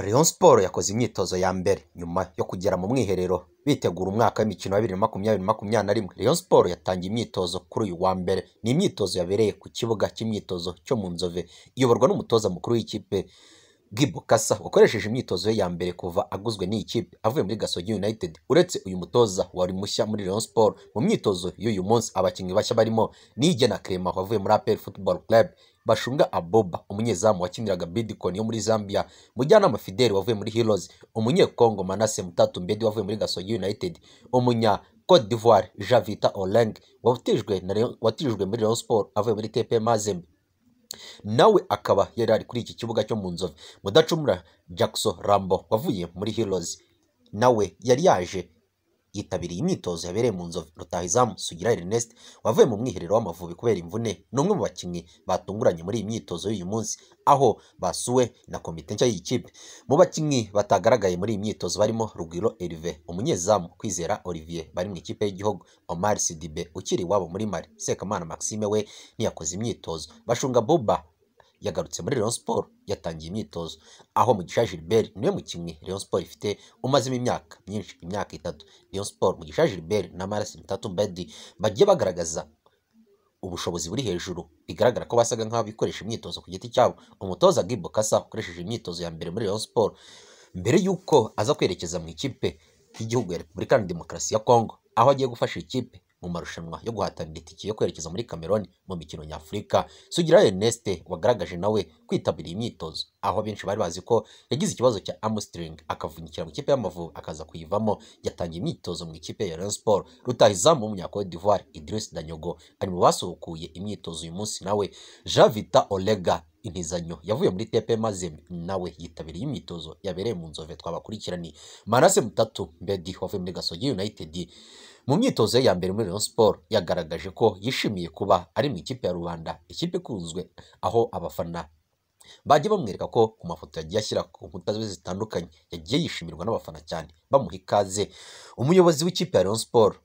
Rayon Sports yakoze imyitozo ya mbere nyuma yo kugera mu mwiherero bitegura umwaka w'imikino wa bibiri na makumyabiri makumyabiri na rimwe Rayon Sports yatangiye imyitozo kuri uyu wa mbere ni imyitozo yabereye ku kibuga cy'imyitozo cyo mu Nzove iyoborwa n'umutoza mukuru w'ikipe Gibo Kasa wakoresheje imyitozo ye ya mbere kuva aguzwe n'iyi kipe avuye muri Gasogi United uretse uyu mutoza wari mushya muri Rayon Sports mu myitozo y'uyu munsi abakinnyi bashya barimo Niyigena Clement wavuye muri APR Football Club Bashunga Aboba umunyezamu wakiniraga Bidcon yo muri Zambia Mujyanama Fidel wavuye muri Heroes umunyekongo Manase Mutatu Mbedi wavuye muri Gasogi United umunya Cote d'Ivoire Javita Oleng watijwe na muri Rayon Sport avuye muri TP Mazembe nawe akaba yari ari kuri iki kibuga cyo mu nzovu mudacumura Jackson Rambo wavuye muri Heroes nawe yari yaje yitabiriye imyitozo yabereye mu nzovu rutahizamu sugira Ernest wavuye mu mwiherero w'amavubi kubera imvune ni umwe mu bakinnyi batunguranye muri iyi myitozo y'uyu munsi aho basuwe na komite nshya y’ikipe mu bakinnyi batagaragaye muri iyi myitozo barimo Rugwiro Herve umunyezamu Kwizera Olivier bari mu ikipe y'igihugu Omar Sidibe ukiri iwabo muri Mali Sekamana Maxime we ntiyakoze imyitozo Bashunga Boba yagarutse muri Rayon Sports yatangiye imyitozo aho Mugisha Gilbert niwe mukinnyi Rayon Sports ifite umazemo imyaka myinshi imyaka itatu Rayon Sports Mugisha Gilbert na Marcel Tatumbeddie bagiye bagaragaza ubushobozi buri hejuru bigaragara ko basaga nk'aho bikoresha imyitozo ku giti cyabo umutoza Gibo Kasa ukoresheje imyitozo ya mbere muri Rayon Sports mbere y'uko aza kwerekeza mu ikipe y'igihugu ya Repubulika ya Demokarasi ya Congo aho agiye gufasha ikipe mu marushanwa yo guhatanira itike yo kwerekeza muri Cameroon mu mikino nyafurika Sugira Ernest wagaragaje nawe kwitabira imyitozo aho benshi bari bazi ko yagize ikibazo cya hamstring akavunikira mu ikipe y'Amavubi akaza kuyivamo yatangiye imyitozo mu ikipe ya Rayon Sport rutahizamu w'umunyakode d'Ivoire Idriss Danyogo ari mu basubukuye imyitozo uyu munsi nawe Javita Olega intizanyo yavuye muri tepe maze nawe yitabiriye imyitozo yabereye mu nzove twabakurikiranye manase mutatu mbedi wavuye muri gasogi united mu myitozo ya mbere muri Rayon Sports yagaragaje ko yishimiye kuba ari mu ikipe ya rubanda ikipe ikunzwe aho abafana bajya bamwereka ko ku mafoto yagiye ashyira ku nkuta ze zitandukanye yagiye yishimirwa n'abafana cyane bamuha ikaze umuyobozi w'ikipe ya Rayon Sports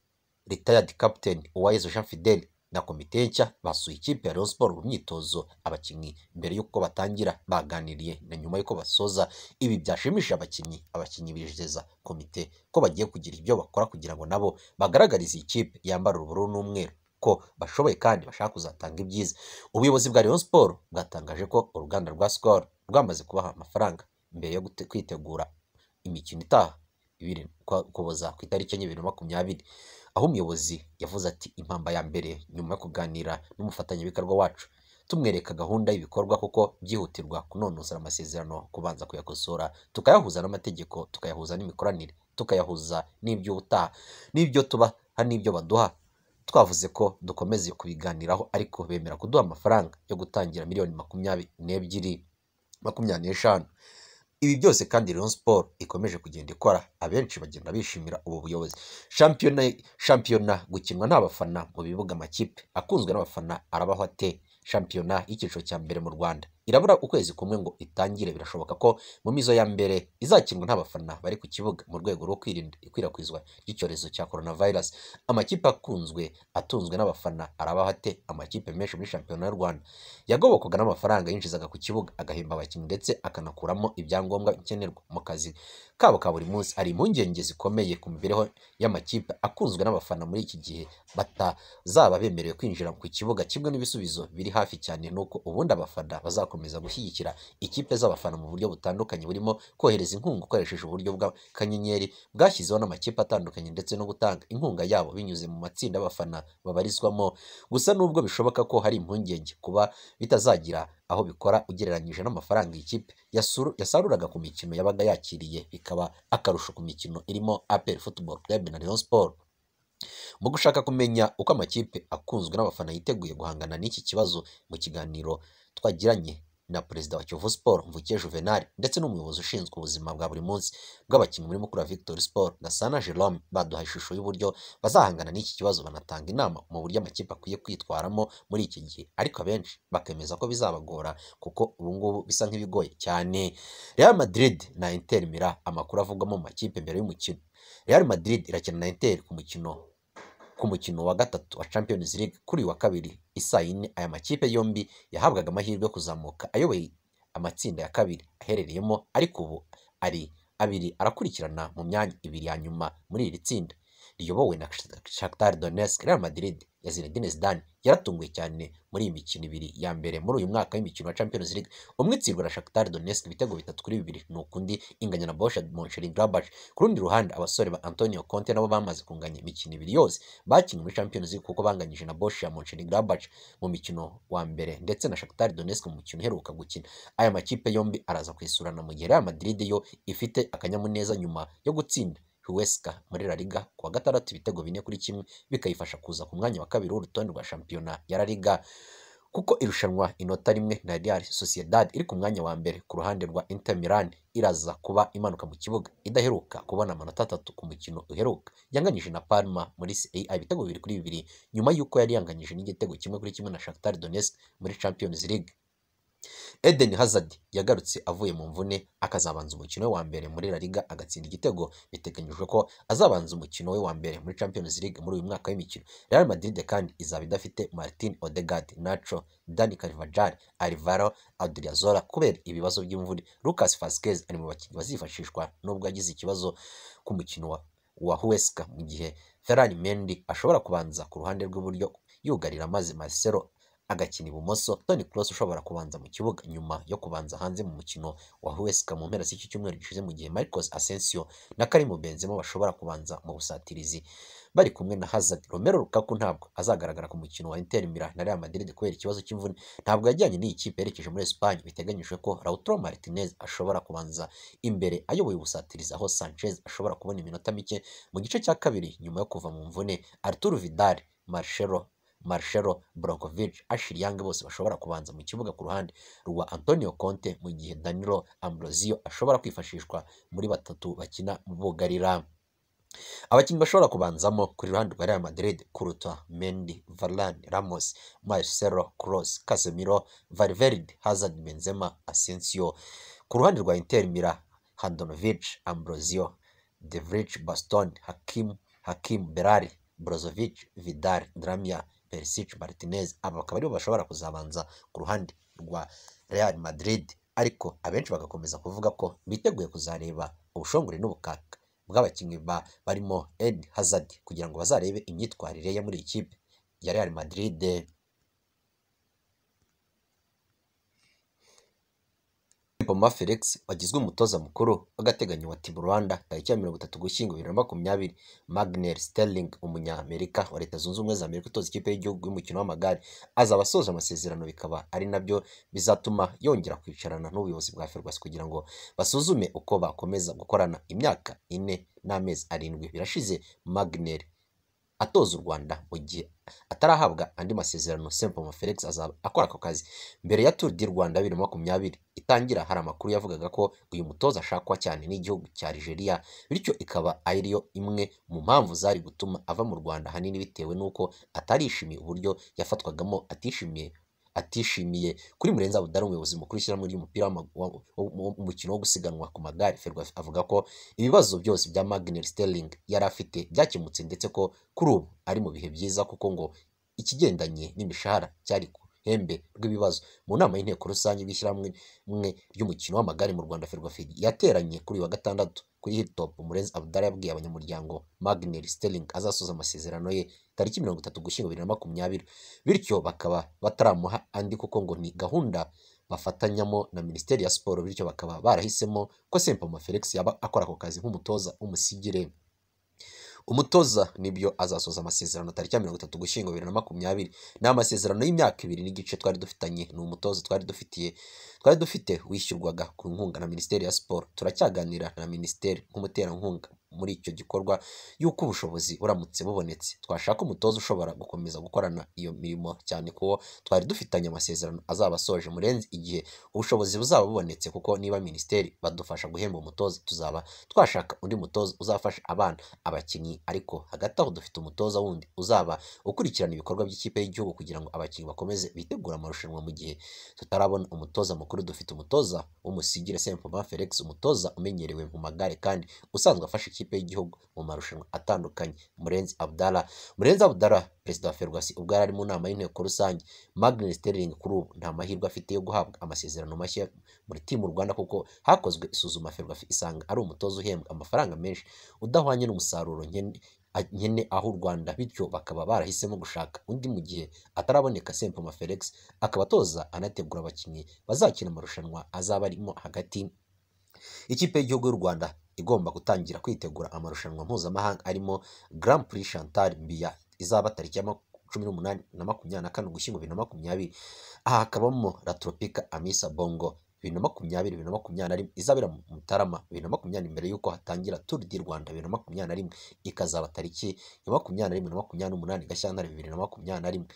retired captain Uwayezu Jean Fidele na komite nshya basuye ikipe ya Rayon Sports mu myitozo abakinnyi mbere y'uko batangira baganiriye na nyuma y'uko basoza ibi byashimisha abakinnyi abakinnyi bizeza komite ko bagiye kugira ibyo bakora kugira ngo nabo bagaragarize ikipe yambara ubururu n'umweru ko bashoboye kandi bashaka kuzatanga ibyiza ubuyobozi bwa Rayon Sports bwatangaje ko uruganda rwa Skol rwamaze kubaha amafaranga mbere yo kwitegura imikino itaha ibiri kuboza ku itariki enye bibiri na makumyabiri aho umuyobozi yavuze ati impamba ya mbere nyuma yo kuganira n'umufatanyabikorwa wacu tumwereka gahunda y'ibikorwa kuko byihutirwa kunonosora amasezerano kubanza kuyakosora tukayahuza n'amategeko tukayahuza n'imikoranire tukayahuza n'iby'ubutaha n'ibyo tubaha n'ibyo baduha twavuze ko dukomeze kubiganiraho ariko bemera kuduha amafaranga yo gutangira miliyoni makumyabiri n'ebyiri makumyabiri n'eshanu Ibi byose kandi Rayon Sport ikomeje kugenda ikora abenshi bagenda bishimira ubu buyobozi shampiyona shampiyona gukinwa n'abafana mu bibuga amakipe akunzwe n'abafana arabaho ate shampiyona y'icyiciro cya mbere mu Rwanda irabura ukwezi kumwe ngo itangire birashoboka ko mu mizo ya mbere izakinwa n'abafana bari ku kibuga mu rwego rwo kwirinda ikwirakwizwa ry'icyorezo cya coronavirus amakipe akunzwe atunzwe n'abafana arabahate amakipe menshi muri shampiyona y'u Rwanda yagobokaga n'amafaranga yinjizaga ku kibuga agahimba abakinnyi ndetse akanakuramo ibyangombwa nkenerwa mu kazi kabo ka buri munsi hari impungenge zikomeye ku mibereho y'amakipe akunzwe n'abafana muri iki gihe batazaba bemerewe kwinjira ku kibuga kimwe n'ibisubizo biri hafi cyane uko ubundi abafana bazakora bakomeza gushyigikira ikipe z'abafana mu buryo butandukanye burimo kohereza inkunga ukoresheje uburyo bw'akanyenyeri bwashyizeho n'amakipe atandukanye ndetse no gutanga inkunga yabo binyuze mu matsinda abafana babarizwamo gusa nubwo bishoboka ko hari impungenge kuba bitazagira aho bikora ugereranyije n'amafaranga ikipe kipe yasaruraga ku mikino yabaga yakiriye bikaba akarusho ku mikino irimo apel football club na Rayon Sport mu gushaka kumenya uko amakipe akunzwe n'abafana yiteguye guhangana n'iki kibazo mu kiganiro twagiranye na perezida wa Kiyovu Sport Mvuke Juvenal ndetse n'umuyobozi ushinzwe ubuzima bwa buri munsi bw'abakinnyi muri mukuru wa Victory Sport Gasana Jerome baduha ishusho y'uburyo bazahangana n'iki kibazo banatanga inama mu buryo amakipe akwiye kwitwaramo muri iki gihe ariko abenshi bakemeza ko bizabagora kuko ubungubu bisa nk'ibigoye cyane Real Madrid na Inter amakuru avugwamo mu makipe mbere y'umukino Real Madrid irakina na Inter ku mukino ku mukino wa gatatu wa Champions League kuri uyu wa kabiri isaa yine aya makipe yombi yahabwaga amahirwe yo kuzamuka ayoboye amatsinda ya kabiri aherereyemo ariko ubu ari abiri arakurikirana mu myanya ibiri ya nyuma muri iri tsinda riyobowe na Shakhtar Donetsk Real Madrid ya Zinedine Zidane yaratunguye cyane muri iyi mikino ibiri ya mbere muri uyu mwaka w'imikino wa Champions League umwe itsindwa na Shakhtar Donetsk ibitego bitatu kuri bibiri nuko undi inganya na Borussia Mönchengladbach ku rundi ruhande abasore ba Antonio Conte nabo bamaze kunganya imikino ibiri yose bakinnye muri Champions League kuko banganyije na Borussia Mönchengladbach mu mikino wa mbere ndetse na Shakhtar Donetsk mu mukino uheruka gukina aya makipe yombi araza kwisurana mu gihe Real Madrid yo ifite akanyamuneza nyuma yo gutsinda Huesca muri La Liga ku wa gatandatu ibitego bine kuri kimwe bikayifasha kuza ku mwanya wa kabiri w'urutonde rwa shampiyona ya La Liga kuko irushanwa inota rimwe na Real Sociedad iri ku mwanya wa mbere ku ruhande rwa Inter Milan iraza kuba imanuka mu kibuga idaheruka kubona amanota atatu ku mukino uheruka yanganyije na Palma muri CAI ibitego bibiri kuri bibiri nyuma y'uko yari yanganyije n'igitego kimwe kuri kimwe na Shakhtar Donetsk muri Champions League Eden Hazard yagarutse avuye mu mvune akazabanza umukino we wa mbere muri La Liga agatsinda igitego biteganyijwe ko azabanza umukino we wa mbere muri Champions League muri uyu mwaka w'imikino Real Madrid kandi izaba idafite Martin Odegaard Nacho Dani Carvajal Alvaro Adriazola kubera ibibazo by'imvune Lucas Vazquez ari mu bakinnyi bazifashishwa nubwo agize ikibazo ku mukino wa wa Huesca mu gihe Ferran Mendy ashobora kubanza ku ruhande rw'iburyo yugarira maze Marcelo agakina ibumoso Toni Kroos ushobora kubanza mu kibuga nyuma yo kubanza hanze mu mukino wa Huesca mu mpera z'iki cyumweru gishize mu gihe Marcos Asensio na Karim Benzemo bashobora kubanza mu busatirizi bari kumwe na Hazard Romero Rukaku ntabwo azagaragara ku mukino wa Inter Milan na Real Madrid kubera ikibazo cy'imvune ntabwo yajyanye n'iyi kipe yerekeje muri Espagne biteganyijwe ko Lautaro Martinez ashobora kubanza imbere ayoboye ubusatiriza aho Sanchez ashobora kubona iminota mike mu gice cya kabiri nyuma yo kuva mu mvune Arturo Vidal Marcelo Marcelo Brankovic, Ashley Young bose bashobora kubanza mu kibuga ku ruhande rwa Antonio Conte mu gihe Danilo Ambrosio ashobora kwifashishwa muri batatu bakina mu bugarira. Abakinnyi bashobora kubanzamo ku ruhande rwa Real Madrid, Courtois, Mendy, Varane, Ramos, Marcelo, Kroos, Casemiro, Valverde, Hazard, Benzema, Asensio. Ku ruhande rwa Inter Milan, Handanovic, Ambrosio, De Vrij, Baston, Hakim, Hakim Berari, Brozovic, Vidal, Dramia, perisici maritinezi aba bakaba aribo bashobora kuzabanza ku ruhande rwa real madrid ariko abenshi bagakomeza kuvuga ko biteguye kuzareba ubushongore n'ubukaka bw'abakinnyi ba barimo Ed Hazard kugira ngo bazarebe imyitwarire ye muri iyi kipe ya real madrid Rwigoma Felix wagizwe umutoza mukuru w'agateganyo wa Team Rwanda tariki ya mirongo itatu Ugushyingo bibiri na makumyabiri, Magnell Sterling umunyamerika wa Leta zunze ubumwe za Amerika utoza ikipe y'igihugu y'umukino w'amagare, azaba asoza amasezerano bikaba ari nabyo bizatuma yongera kwicarana n'ubuyobozi bwa Ferwafa kugira ngo basuzume uko bakomeza gukorana imyaka ine n'amezi arindwi birashize Magnell atoza u rwanda mu gihe atarahabwa andi masezerano sempoma felix azaba akora ako kazi mbere ya turu di rwanda bibiri na makumyabiri itangira hari amakuru yavugaga ko uyu mutoza ashakwa cyane n'igihugu cya Nigeria bityo ikaba ari imwe mu mpamvu zari gutuma ava mu rwanda ahanini bitewe n'uko atarishimiye uburyo yafatwagamo atishimiye atishimiye kuri Murenzi Abudari umuyobozi mukuru w'ishyirahamwe ry'umupira w'umukino wo gusiganwa ku magare Ferwafa avuga ko ibibazo byose bya Magnell Sterling yari afite byakemutse ndetse ko kuri ubu ari mu bihe byiza kuko ngo ikigendanye n'imishahara cyari uruhembe rw'ibibazo mu nama y'inteko rusange y'ishyirahamwe ry'umukino w'amagare mu rwanda ferwaferi yateranye kuri uyu wa gatandatu kuri hilltop murenzi abudara yabwiye abanyamuryango magneri sterling azasoza amasezerano ye tariki mirongo itatu gushyingo bibiri na makumyabiri bityo bakaba bataramuha andi kuko ngo ni gahunda bafatanyamo na minisiteri ya siporo bityo bakaba barahisemo ko sempa felix yaba akora ako kazi nk'umutoza w'umusigire umutoza nibyo azasoza amasezerano tariki ya mirongo itatu gushyingo bibiri na makumyabiri ni amasezerano y'imyaka ibiri n'igice twari dufitanye ni umutoza twari dufitiye twari dufite wishyurwaga ku nkunga na minisiteri ya siporo turacyaganira na minisiteri nk'umuterankunga muri icyo gikorwa y'uko ubushobozi buramutse bubonetse twashaka umutoza ushobora gukomeza gukorana iyo mirimo cyane kuko twari dufitanye amasezerano azaba asoje murenze igihe ubushobozi buzaba bubonetse kuko niba minisiteri badufasha guhemba umutoza tuzaba twashaka undi mutoza uzafasha abana abakinnyi ariko hagati aho dufite umutoza wundi uzaba ukurikirana ibikorwa by'ikipe y'igihugu kugira ngo abakinnyi bakomeze bitegure amarushanwa mu gihe tutarabona umutoza mukuru dufite umutoza w'umusigire Sempoma Felix umutoza umenyerewe mu magare kandi usanzwe afasha ikipe ikipe y'igihugu mu marushanwa atandukanye murenzi abdara murenzi abdara perezida wa ferwasi ubwo yari ari mu nama y'inteko rusange magnus sterling kuri ubu nta mahirwe afite yo guhabwa amasezerano mashya muri timu rwanda kuko hakozwe isuzuma ferwafi isanga ari umutoza uhembwa amafaranga menshi udahwanye n'umusaruro nyine aho u Rwanda bityo bakaba barahisemo gushaka undi mu gihe ataraboneka Sempoma Felix akaba atoza anategura abakinnyi bazakina amarushanwa azaba arimo hagati ikipe y'igihugu y'u Rwanda igomba gutangira kwitegura amarushanwa mpuzamahanga arimo Grand Prix Chantal Mbiya izaba tariki ya cumi n'umunani na makumyabiri na kane Ugushyingo bibiri na makumyabiri aha hakabamo La Tropica Amisa Bongo bibiri na makumyabiri bibiri na makumyabiri na rimwe izabera mu Mutarama bibiri na makumyabiri mbere y'uko hatangira Tour du Rwanda bibiri na makumyabiri na rimwe ikazaba tariki ya makumyabiri na rimwe na makumyabiri n'umunani Gashyantare bibiri na makumyabiri na rimwe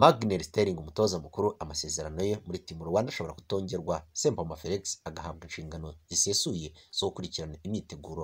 Magnell Sterling umutoza mukuru amasezerano ye muri timu Rwanda ashobora kutongerwa Sempoma Felix agahabwa inshingano zisesuye zo gukurikirana imyiteguro